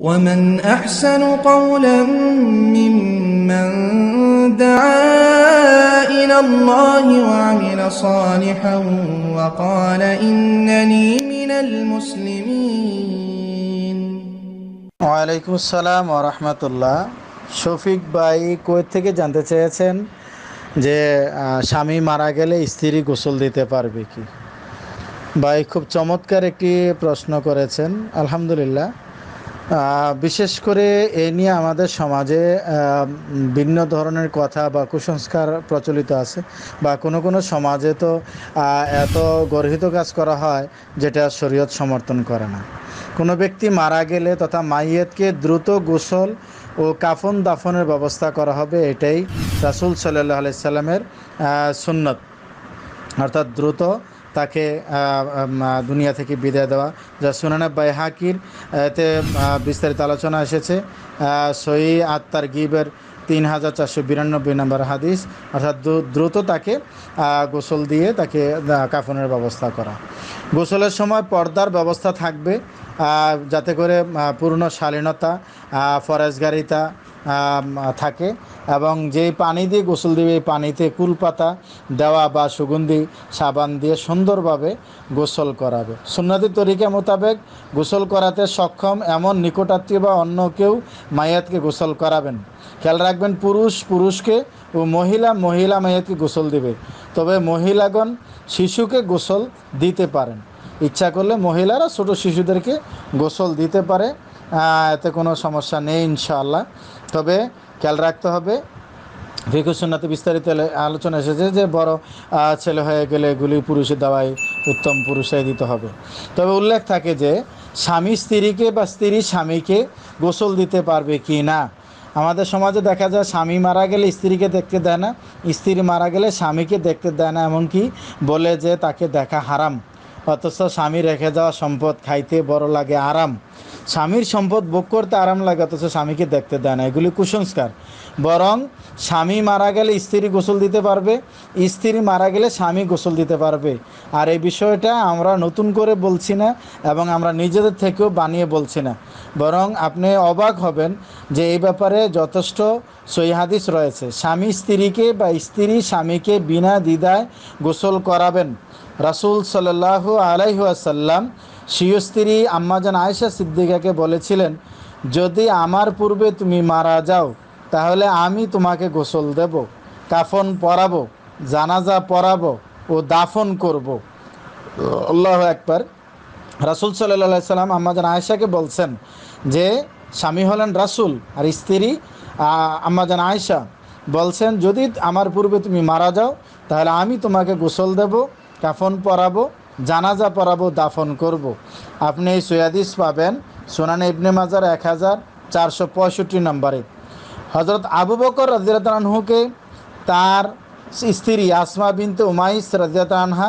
ومن أحسن قولا ممن دعا إلى الله وعمل صالحا وقال إنني من المسلمين ওয়ালাইকুম আসসালাম রাহমাতুল্লাহ শফিক ভাই কোয়েত থেকে জানতে চেয়েছেন যে স্বামী মারা গেলে স্ত্রী গোসল দিতে পারবে কি ভাই খুব চমৎকার একটি প্রশ্ন করেছেন আলহামদুলিল্লাহ বিশেষ করে এ নিয়ে আমাদের সমাজে ভিন্ন ধরনের কথা বা কুসংস্কার প্রচলিত আছে বা কোনো কোনো সমাজে তো এত গর্হিত কাজ করা হয় যেটা শরীয়ত সমর্থন করে না কোনো ব্যক্তি মারা গেলে তথা মাইয়েতকে দ্রুত গোসল ও কাফন দাফনের ব্যবস্থা করা হবে এটাই রাসুল সাল্লাহ আলাইসাল্লামের সুন্নত অর্থাৎ দ্রুত তাকে দুনিয়া থেকে বিদায় দেওয়া যা সুনানা বাই হাকির এতে বিস্তারিত আলোচনা এসেছে সই আত্মার গিবের তিন হাজার চারশো বিরানব্বই নম্বর হাদিস অর্থাৎ দ্রুত তাকে গোসল দিয়ে তাকে কাফনের ব্যবস্থা করা গোসলের সময় পর্দার ব্যবস্থা থাকবে যাতে করে পূর্ণ শালীনতা ফরেজগারিতা থাকে এবং যেই পানি দিয়ে গোসল দেবে এই পানিতে কুলপাতা দেওয়া বা সুগন্ধি সাবান দিয়ে সুন্দরভাবে গোসল করাবে সুন্নাতি তরিকা মোতাবেক গোসল করাতে সক্ষম এমন নিকটাত্মীয় বা অন্য কেউ মায়াতকে গোসল করাবেন খেয়াল রাখবেন পুরুষ পুরুষকে ও মহিলা মহিলা মায়াতকে গোসল দিবে তবে মহিলাগণ শিশুকে গোসল দিতে পারেন ইচ্ছা করলে মহিলারা ছোট শিশুদেরকে গোসল দিতে পারে হ্যাঁ, এতে কোনো সমস্যা নেই ইনশাআল্লাহ তবে খেয়াল রাখতে হবে ভিকুসুন্নাতে বিস্তারিত আলোচনা এসেছে যে বড় ছেলে হয়ে গেলে এগুলি পুরুষের দাওয়াই উত্তম পুরুষে দিতে হবে তবে উল্লেখ থাকে যে স্বামী স্ত্রীকে বা স্ত্রী স্বামীকে গোসল দিতে পারবে কি না আমাদের সমাজে দেখা যায় স্বামী মারা গেলে স্ত্রীকে দেখতে দেয় না স্ত্রী মারা গেলে স্বামীকে দেখতে দেয় না এমনকি বলে যে তাকে দেখা হারাম অথচ স্বামী রেখে যাওয়া সম্পদ খাইতে বড় লাগে আরাম স্বামীর সম্পদ ভোগ করতে আরাম লাগে অথচ স্বামীকে দেখতে দেয় না এগুলি কুসংস্কার বরং স্বামী মারা গেলে স্ত্রী গোসল দিতে পারবে স্ত্রী মারা গেলে স্বামী গোসল দিতে পারবে আর এই বিষয়টা আমরা নতুন করে বলছি না এবং আমরা নিজেদের থেকেও বানিয়ে বলছি না বরং আপনি অবাক হবেন যে এই ব্যাপারে যথেষ্ট সৈহাদিস রয়েছে স্বামী স্ত্রীকে বা স্ত্রী স্বামীকে বিনা দ্বিধায় গোসল করাবেন রাসুল সাল্লাহ আলাইহাসাল্লাম স্বীয় স্ত্রী আম্মাজান আয়েশা সিদ্দিকাকে বলেছিলেন যদি আমার পূর্বে তুমি মারা যাও তাহলে আমি তোমাকে গোসল দেব কাফন পরাবো জানাজা পরাবো ও দাফন করব আল্লাহ একবার রাসুল সাল্লাহ সাল্লাম আম্মাজান আয়েশাকে বলছেন যে স্বামী হলেন রাসুল আর স্ত্রী আম্মাজান আয়েশা বলছেন যদি আমার পূর্বে তুমি মারা যাও তাহলে আমি তোমাকে গোসল দেব কাফন পরাবো জানাজা পড়াবো দাফন করব। আপনি এই সৈয়াদিস পাবেন সোনান ইবনে মাজার এক হাজার চারশো পঁয়ষট্টি নম্বরে হজরত আবু বকর রাজিয়াতহুকে তার স্ত্রী আসমা বিনতে উমাইস রাজিয়াতহা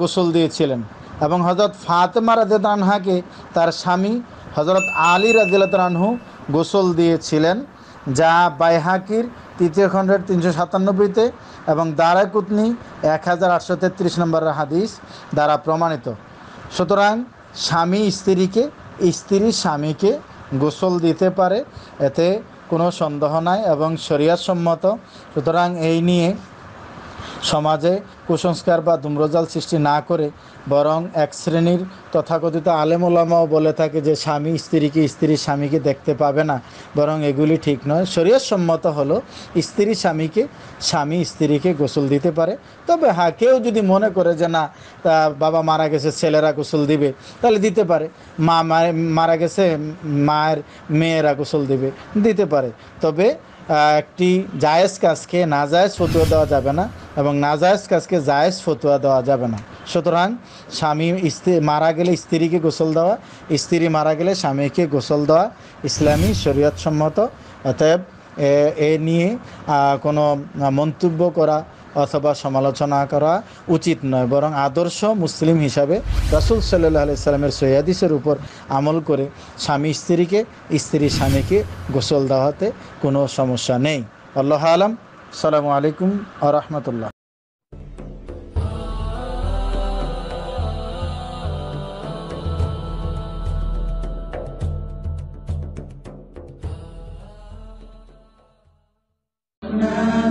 গোসল দিয়েছিলেন এবং হজরত ফাতেমা রাজিয়াতহাকে তার স্বামী হজরত আলী রাজিয়াতহু গোসল দিয়েছিলেন যা বাইহাকির তৃতীয় খণ্ডের তিনশো সাতানব্বইতে এবং দ্বারা কুতনি এক হাজার আটশো তেত্রিশ নম্বরের হাদিস দ্বারা প্রমাণিত সুতরাং স্বামী স্ত্রীকে স্ত্রী স্বামীকে গোসল দিতে পারে এতে কোনো সন্দেহ নাই এবং সম্মত সুতরাং এই নিয়ে সমাজে কুসংস্কার বা দুম্রজাল সৃষ্টি না করে বরং এক শ্রেণীর তথাকথিত আলেমুলামাও বলে থাকে যে স্বামী স্ত্রীকে স্ত্রী স্বামীকে দেখতে পাবে না বরং এগুলি ঠিক নয় শরীর সম্মত হলো স্ত্রী স্বামীকে স্বামী স্ত্রীকে গোসল দিতে পারে তবে হ্যাঁ কেউ যদি মনে করে যে না বাবা মারা গেছে ছেলেরা গোসল দিবে তাহলে দিতে পারে মা মারা গেছে মায়ের মেয়েরা গোসল দিবে দিতে পারে তবে একটি জায়েজ কাজকে জায়েজ ফতুয়া দেওয়া যাবে না এবং জায়েজ কাজকে জায়েজ ফতুয়া দেওয়া যাবে না সুতরাং স্বামী স্ত্রী মারা গেলে স্ত্রীকে গোসল দেওয়া স্ত্রী মারা গেলে স্বামীকে গোসল দেওয়া ইসলামী শরীয়ত সম্মত অতএব এ নিয়ে কোনো মন্তব্য করা অথবা সমালোচনা করা উচিত নয় বরং আদর্শ মুসলিম হিসাবে রাসুল সাল্লাহ আলি সাল্লামের সৈয়াদিসের উপর আমল করে স্বামী স্ত্রীকে স্ত্রী স্বামীকে গোসল দেওয়াতে কোনো সমস্যা নেই আল্লাহ আলম সালামু আলাইকুম আ রহমতুল্লাহ